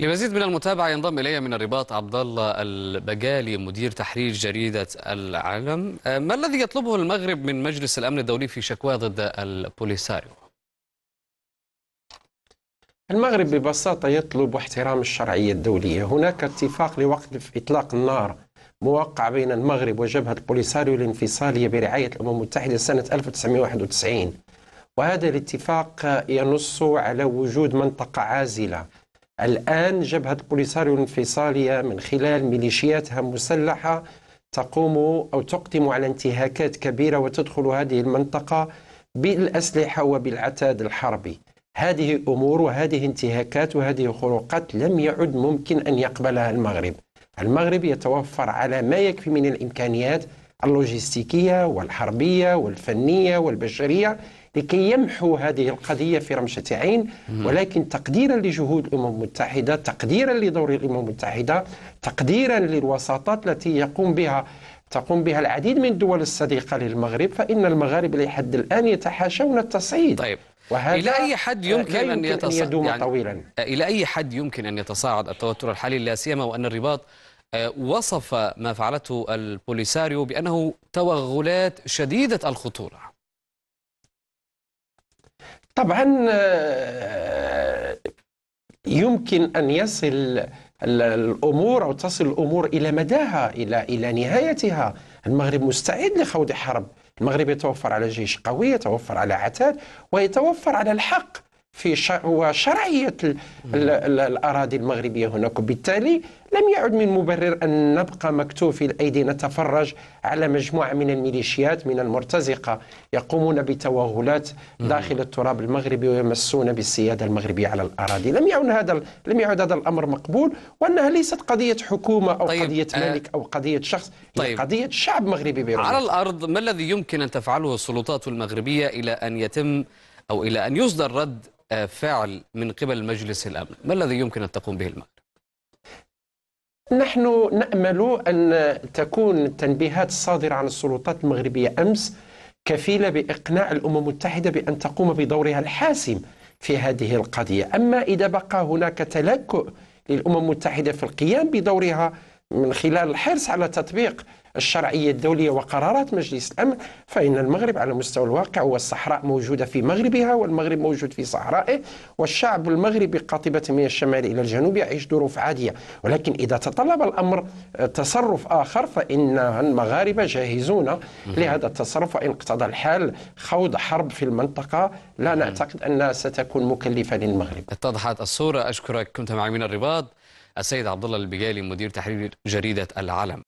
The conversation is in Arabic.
لمزيد من المتابعة ينضم إلي من الرباط عبد الله البجالي مدير تحرير جريدة العالم آه، ما الذي يطلبه المغرب من مجلس الأمن الدولي في شكوى ضد البوليساريو؟ المغرب ببساطة يطلب احترام الشرعية الدولية هناك اتفاق لوقف إطلاق النار موقع بين المغرب وجبهة البوليساريو الانفصالية برعاية الأمم المتحدة سنة 1991 وهذا الاتفاق ينص على وجود منطقة عازلة الآن جبهة بوليساريو الانفصالية من خلال ميليشياتها المسلحة تقوم أو تقدم على انتهاكات كبيرة وتدخل هذه المنطقة بالأسلحة وبالعتاد الحربي هذه أمور وهذه انتهاكات وهذه خروقات لم يعد ممكن أن يقبلها المغرب المغرب يتوفر على ما يكفي من الإمكانيات اللوجستيكية والحربية والفنية والبشرية لكي يمحو هذه القضية في رمشة عين ولكن تقديرا لجهود الأمم المتحدة تقديرا لدور الأمم المتحدة تقديرا للوساطات التي يقوم بها تقوم بها العديد من الدول الصديقة للمغرب فإن المغرب لحد الآن يتحاشون التصعيد طيب وهذا إلى أي حد يمكن, يمكن أن, يتص... أن يدوم يعني طويلا إلى أي حد يمكن أن يتصاعد التوتر الحالي لا سيما وأن الرباط آه، وصف ما فعلته البوليساريو بأنه توغلات شديدة الخطورة طبعا آه، يمكن أن يصل الأمور أو تصل الأمور إلى مداها إلى إلى نهايتها المغرب مستعد لخوض حرب المغرب يتوفر على جيش قوي يتوفر على عتاد ويتوفر على الحق في وشرعية الأراضي المغربية هناك وبالتالي لم يعد من مبرر أن نبقى مكتوفي الأيدي نتفرج على مجموعة من الميليشيات من المرتزقة يقومون بتوغلات داخل التراب المغربي ويمسون بالسيادة المغربية على الأراضي لم يعد هذا لم يعد هذا الأمر مقبول وأنها ليست قضية حكومة أو طيب قضية آه، ملك أو قضية شخص طيب قضية شعب مغربي بيرونيك. على الأرض ما الذي يمكن أن تفعله السلطات المغربية إلى أن يتم أو إلى أن يصدر رد فعل من قبل مجلس الأمن ما الذي يمكن أن تقوم به المغرب؟ نحن نأمل أن تكون التنبيهات الصادرة عن السلطات المغربية أمس كفيلة بإقناع الأمم المتحدة بأن تقوم بدورها الحاسم في هذه القضية أما إذا بقى هناك تلكؤ للأمم المتحدة في القيام بدورها من خلال الحرص على تطبيق الشرعية الدولية وقرارات مجلس الأمن فإن المغرب على مستوى الواقع والصحراء موجودة في مغربها والمغرب موجود في صحرائه والشعب المغربي قاطبة من الشمال إلى الجنوب يعيش ظروف عادية ولكن إذا تطلب الأمر تصرف آخر فإن المغاربة جاهزون لهذا التصرف وإن اقتضى الحال خوض حرب في المنطقة لا نعتقد أنها ستكون مكلفة للمغرب اتضحت الصورة أشكرك كنت معي من الرباط السيد عبد الله البجالي مدير تحرير جريدة العلم